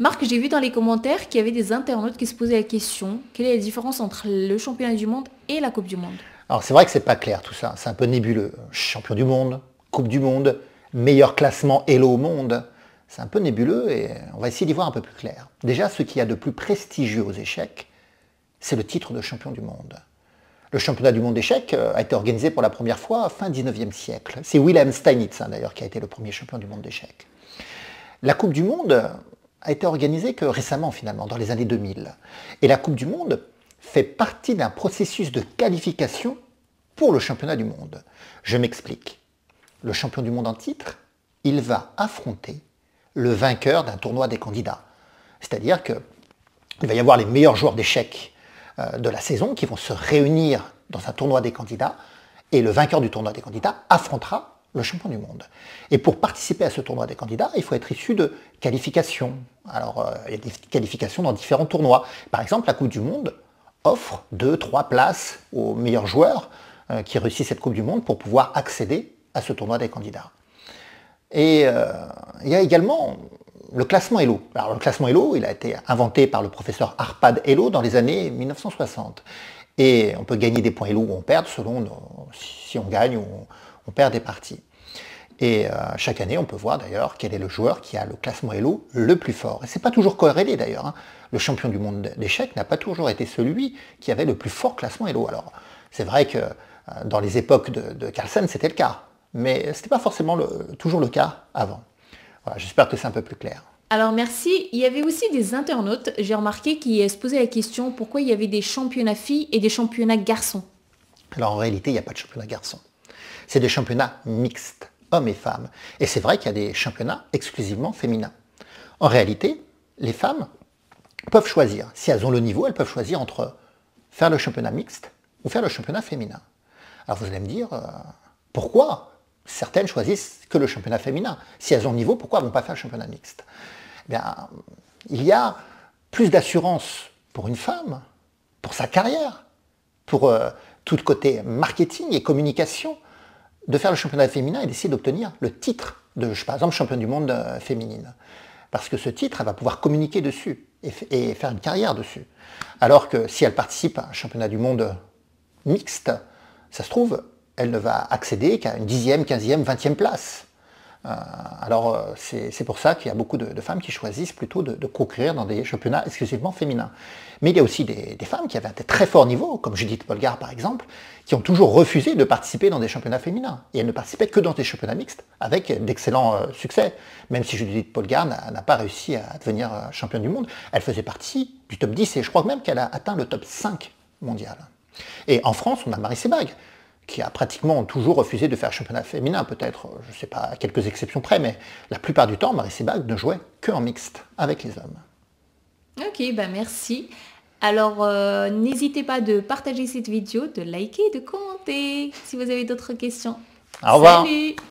Marc, j'ai vu dans les commentaires qu'il y avait des internautes qui se posaient la question quelle est la différence entre le championnat du monde et la Coupe du monde Alors c'est vrai que c'est pas clair tout ça, c'est un peu nébuleux. Champion du monde, Coupe du monde, meilleur classement au Monde, c'est un peu nébuleux et on va essayer d'y voir un peu plus clair. Déjà, ce qu'il y a de plus prestigieux aux échecs, c'est le titre de champion du monde. Le championnat du monde d'échecs euh, a été organisé pour la première fois fin 19e siècle. C'est Wilhelm Steinitz hein, d'ailleurs qui a été le premier champion du monde d'échecs. La Coupe du Monde, a été organisé que récemment finalement, dans les années 2000. Et la Coupe du Monde fait partie d'un processus de qualification pour le championnat du monde. Je m'explique. Le champion du monde en titre, il va affronter le vainqueur d'un tournoi des candidats. C'est-à-dire qu'il va y avoir les meilleurs joueurs d'échecs euh, de la saison qui vont se réunir dans un tournoi des candidats et le vainqueur du tournoi des candidats affrontera champion du monde. Et pour participer à ce tournoi des candidats, il faut être issu de qualifications. Alors, euh, il y a des qualifications dans différents tournois. Par exemple, la Coupe du Monde offre deux trois places aux meilleurs joueurs euh, qui réussissent cette Coupe du Monde pour pouvoir accéder à ce tournoi des candidats. Et euh, il y a également le classement Elo. Alors, le classement Elo, il a été inventé par le professeur Arpad Elo dans les années 1960. Et on peut gagner des points Elo ou on perd selon si on gagne ou on perd des parties. Et euh, chaque année, on peut voir d'ailleurs quel est le joueur qui a le classement Elo le plus fort. Et c'est pas toujours corrélé d'ailleurs. Hein. Le champion du monde d'échecs n'a pas toujours été celui qui avait le plus fort classement Elo. Alors, c'est vrai que euh, dans les époques de, Carlsen, c'était le cas. Mais ce n'était pas forcément toujours le cas avant. j'espère que c'est un peu plus clair. Alors merci. Il y avait aussi des internautes, j'ai remarqué, qui se posaient la question pourquoi il y avait des championnats filles et des championnats garçons. Alors en réalité, il n'y a pas de championnat garçon. C'est des championnats mixtes hommes et femmes. Et c'est vrai qu'il y a des championnats exclusivement féminins. En réalité, les femmes peuvent choisir. Si elles ont le niveau, elles peuvent choisir entre faire le championnat mixte ou faire le championnat féminin. Alors vous allez me dire, euh, pourquoi certaines choisissent que le championnat féminin Si elles ont le niveau, pourquoi elles ne vont pas faire le championnat mixte eh bien, Il y a plus d'assurance pour une femme, pour sa carrière, pour euh, tout côté marketing et communication, de faire le championnat féminin et d'essayer d'obtenir le titre de, par exemple, championne du monde euh, féminine. Parce que ce titre, elle va pouvoir communiquer dessus et, et, faire une carrière dessus. Alors que si elle participe à un championnat du monde mixte, ça se trouve, elle ne va accéder qu'à une dixième, quinzième, vingtième place. Euh, alors euh, c'est pour ça qu'il y a beaucoup de, femmes qui choisissent plutôt de, de, concourir dans des championnats exclusivement féminins. Mais il y a aussi des, femmes qui avaient un très fort niveau, comme Judith Polgar par exemple, qui ont toujours refusé de participer dans des championnats féminins. Et elles ne participaient que dans des championnats mixtes, avec d'excellents euh, succès. Même si Judith Polgar n'a pas réussi à devenir championne du monde, elle faisait partie du top 10 et je crois même qu'elle a atteint le top 5 mondial. Et en France, on a Marie Sebag, qui a pratiquement toujours refusé de faire championnat féminin, peut-être, je ne sais pas, à quelques exceptions près, mais la plupart du temps, Marie Sebag ne jouait qu'en mixte avec les hommes. Ok, ben merci. Alors, euh, n'hésitez pas de partager cette vidéo, de liker, de commenter si vous avez d'autres questions. Au revoir.